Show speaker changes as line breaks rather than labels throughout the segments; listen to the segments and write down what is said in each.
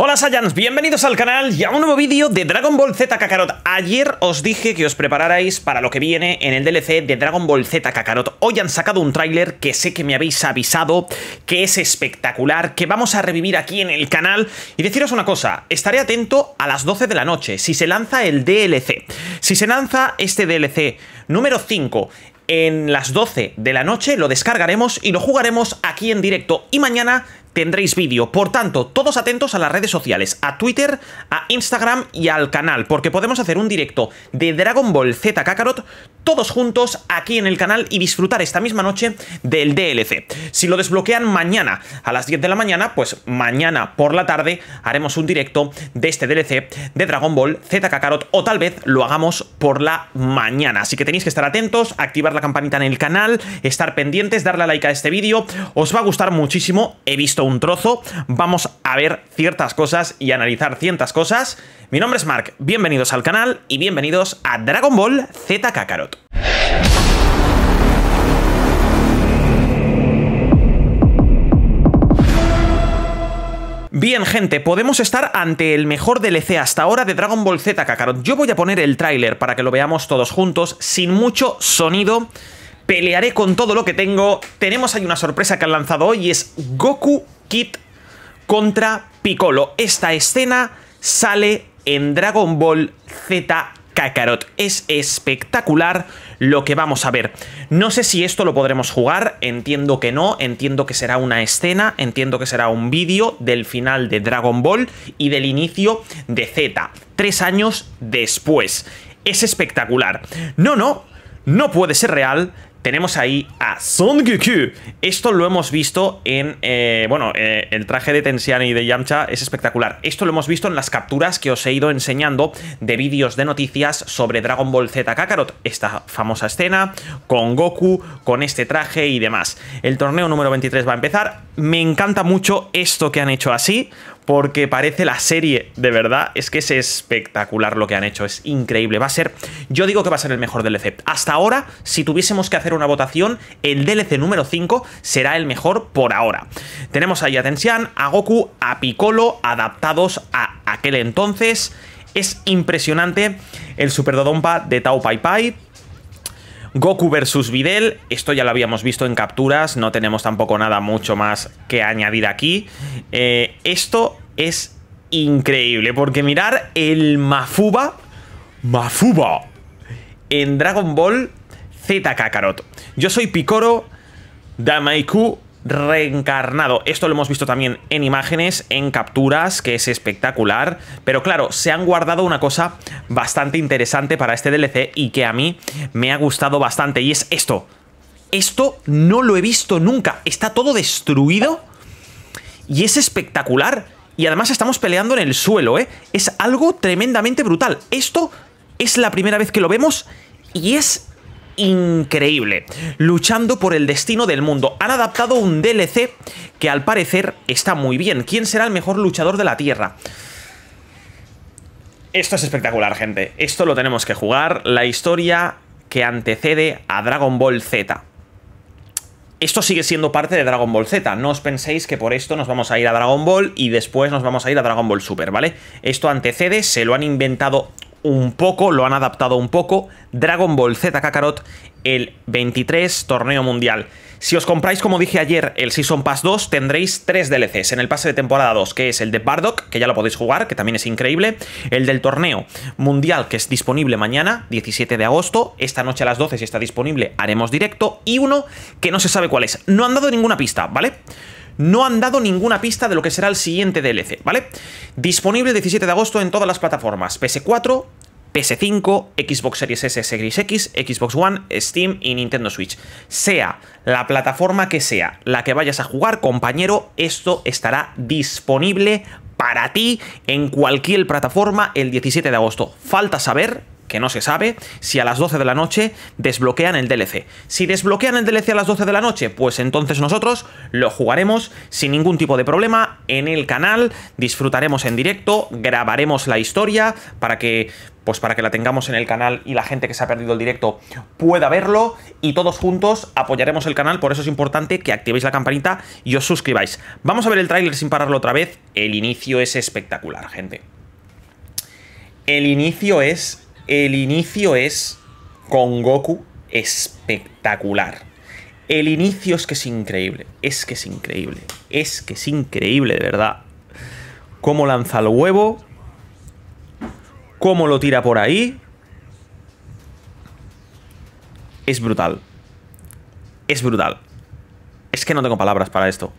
Hola Saiyans, bienvenidos al canal y a un nuevo vídeo de Dragon Ball Z Kakarot. Ayer os dije que os prepararais para lo que viene en el DLC de Dragon Ball Z Kakarot. Hoy han sacado un tráiler que sé que me habéis avisado, que es espectacular, que vamos a revivir aquí en el canal. Y deciros una cosa, estaré atento a las 12 de la noche si se lanza el DLC. Si se lanza este DLC número 5 en las 12 de la noche lo descargaremos y lo jugaremos aquí en directo. Y mañana tendréis vídeo. Por tanto, todos atentos a las redes sociales, a Twitter, a Instagram y al canal, porque podemos hacer un directo de Dragon Ball Z Kakarot todos juntos aquí en el canal y disfrutar esta misma noche del DLC. Si lo desbloquean mañana a las 10 de la mañana, pues mañana por la tarde haremos un directo de este DLC de Dragon Ball Z Kakarot o tal vez lo hagamos por la mañana. Así que tenéis que estar atentos, activar la campanita en el canal, estar pendientes, darle a like a este vídeo. Os va a gustar muchísimo. He visto un trozo, vamos a ver ciertas cosas y analizar ciertas cosas. Mi nombre es Mark, bienvenidos al canal y bienvenidos a Dragon Ball Z Kakarot. Bien, gente, podemos estar ante el mejor DLC hasta ahora de Dragon Ball Z Kakarot. Yo voy a poner el tráiler para que lo veamos todos juntos, sin mucho sonido Pelearé con todo lo que tengo. Tenemos ahí una sorpresa que han lanzado hoy es Goku Kid contra Piccolo. Esta escena sale en Dragon Ball Z Kakarot. Es espectacular lo que vamos a ver. No sé si esto lo podremos jugar, entiendo que no, entiendo que será una escena, entiendo que será un vídeo del final de Dragon Ball y del inicio de Z, tres años después. Es espectacular. No, no, no puede ser real, tenemos ahí a Son Goku. Esto lo hemos visto en... Eh, bueno, eh, el traje de Tensian y de Yamcha es espectacular. Esto lo hemos visto en las capturas que os he ido enseñando de vídeos de noticias sobre Dragon Ball Z Kakarot. Esta famosa escena con Goku, con este traje y demás. El torneo número 23 va a empezar. Me encanta mucho esto que han hecho así, porque parece la serie, de verdad, es que es espectacular lo que han hecho, es increíble, va a ser, yo digo que va a ser el mejor DLC. Hasta ahora, si tuviésemos que hacer una votación, el DLC número 5 será el mejor por ahora. Tenemos ahí a a Goku, a Piccolo, adaptados a aquel entonces, es impresionante el Super Dodonpa de Tao Pai Pai, Goku versus Videl, esto ya lo habíamos visto en capturas, no tenemos tampoco nada mucho más que añadir aquí. Eh, esto es increíble, porque mirar el Mafuba, Mafuba, en Dragon Ball Z Kakarot. Yo soy Picoro, Damaiku reencarnado. Esto lo hemos visto también en imágenes, en capturas, que es espectacular. Pero claro, se han guardado una cosa bastante interesante para este DLC y que a mí me ha gustado bastante. Y es esto. Esto no lo he visto nunca. Está todo destruido y es espectacular. Y además estamos peleando en el suelo, ¿eh? Es algo tremendamente brutal. Esto es la primera vez que lo vemos y es increíble, luchando por el destino del mundo. Han adaptado un DLC que al parecer está muy bien. ¿Quién será el mejor luchador de la Tierra? Esto es espectacular, gente. Esto lo tenemos que jugar. La historia que antecede a Dragon Ball Z. Esto sigue siendo parte de Dragon Ball Z. No os penséis que por esto nos vamos a ir a Dragon Ball y después nos vamos a ir a Dragon Ball Super, ¿vale? Esto antecede, se lo han inventado un poco, lo han adaptado un poco. Dragon Ball Z Kakarot, el 23 torneo mundial. Si os compráis, como dije ayer, el Season Pass 2, tendréis tres DLCs. En el pase de temporada 2, que es el de Bardock, que ya lo podéis jugar, que también es increíble. El del torneo mundial, que es disponible mañana, 17 de agosto. Esta noche a las 12, si está disponible, haremos directo. Y uno que no se sabe cuál es. No han dado ninguna pista, ¿vale? vale no han dado ninguna pista de lo que será el siguiente DLC, ¿vale? Disponible el 17 de agosto en todas las plataformas, PS4, PS5, Xbox Series S, Series X, Xbox One, Steam y Nintendo Switch. Sea la plataforma que sea la que vayas a jugar, compañero, esto estará disponible para ti en cualquier plataforma el 17 de agosto. Falta saber que no se sabe, si a las 12 de la noche desbloquean el DLC. Si desbloquean el DLC a las 12 de la noche, pues entonces nosotros lo jugaremos sin ningún tipo de problema en el canal, disfrutaremos en directo, grabaremos la historia para que pues para que la tengamos en el canal y la gente que se ha perdido el directo pueda verlo y todos juntos apoyaremos el canal, por eso es importante que activéis la campanita y os suscribáis. Vamos a ver el tráiler sin pararlo otra vez, el inicio es espectacular, gente. El inicio es el inicio es con Goku espectacular. El inicio es que es increíble, es que es increíble, es que es increíble, de verdad. Cómo lanza el huevo, cómo lo tira por ahí. Es brutal. Es brutal. Es que no tengo palabras para esto.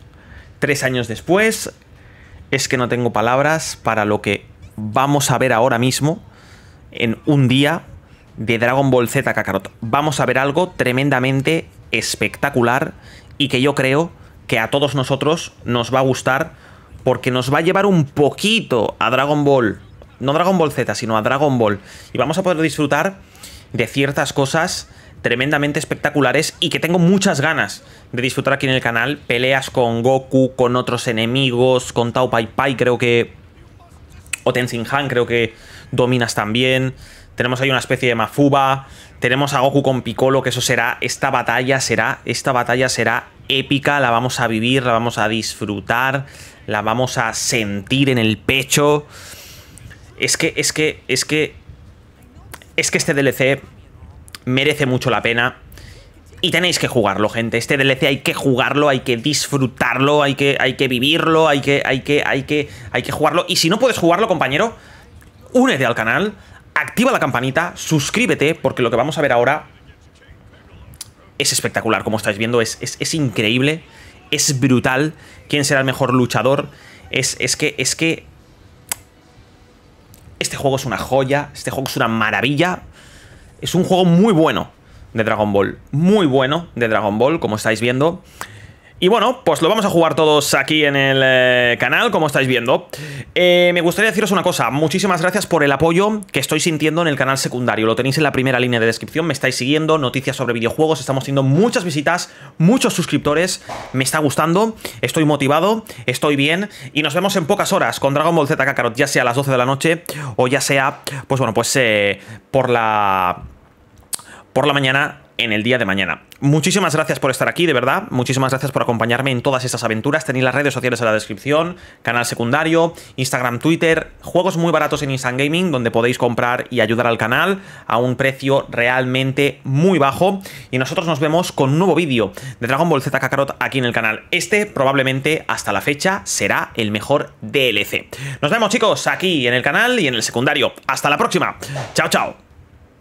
Tres años después, es que no tengo palabras para lo que vamos a ver ahora mismo en un día de Dragon Ball Z Kakarot. Vamos a ver algo tremendamente espectacular y que yo creo que a todos nosotros nos va a gustar porque nos va a llevar un poquito a Dragon Ball, no Dragon Ball Z, sino a Dragon Ball. Y vamos a poder disfrutar de ciertas cosas tremendamente espectaculares y que tengo muchas ganas de disfrutar aquí en el canal. Peleas con Goku, con otros enemigos, con Tao Pai Pai creo que o Tenzin Han creo que dominas también. Tenemos ahí una especie de Mafuba. Tenemos a Goku con Piccolo, que eso será, esta batalla será, esta batalla será épica, la vamos a vivir, la vamos a disfrutar, la vamos a sentir en el pecho. Es que, es que, es que, es que este DLC merece mucho la pena. Y tenéis que jugarlo, gente. Este DLC hay que jugarlo, hay que disfrutarlo, hay que, hay que vivirlo, hay que, hay que, hay que, hay que jugarlo. Y si no puedes jugarlo, compañero, únete al canal, activa la campanita, suscríbete, porque lo que vamos a ver ahora es espectacular. Como estáis viendo, es, es, increíble, es brutal. ¿Quién será el mejor luchador? Es, que, es que... Este juego es una joya, este juego es una maravilla. Es un juego muy bueno de Dragon Ball. Muy bueno de Dragon Ball, como estáis viendo. Y bueno, pues lo vamos a jugar todos aquí en el eh, canal, como estáis viendo. Eh, me gustaría deciros una cosa, muchísimas gracias por el apoyo que estoy sintiendo en el canal secundario. Lo tenéis en la primera línea de descripción, me estáis siguiendo, noticias sobre videojuegos, estamos teniendo muchas visitas, muchos suscriptores, me está gustando, estoy motivado, estoy bien y nos vemos en pocas horas con Dragon Ball Z Kakarot, ya sea a las 12 de la noche o ya sea, pues bueno, pues eh, por la por la mañana en el día de mañana. Muchísimas gracias por estar aquí, de verdad. Muchísimas gracias por acompañarme en todas estas aventuras. Tenéis las redes sociales en la descripción, canal secundario, Instagram, Twitter, juegos muy baratos en Instant Gaming, donde podéis comprar y ayudar al canal a un precio realmente muy bajo. Y nosotros nos vemos con un nuevo vídeo de Dragon Ball Z Kakarot aquí en el canal. Este probablemente hasta la fecha será el mejor DLC. Nos vemos chicos aquí en el canal y en el secundario. Hasta la próxima. Chao, chao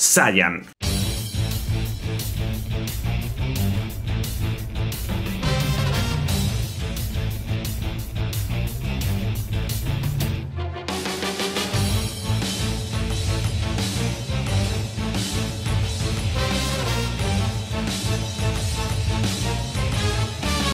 ¡Sayan!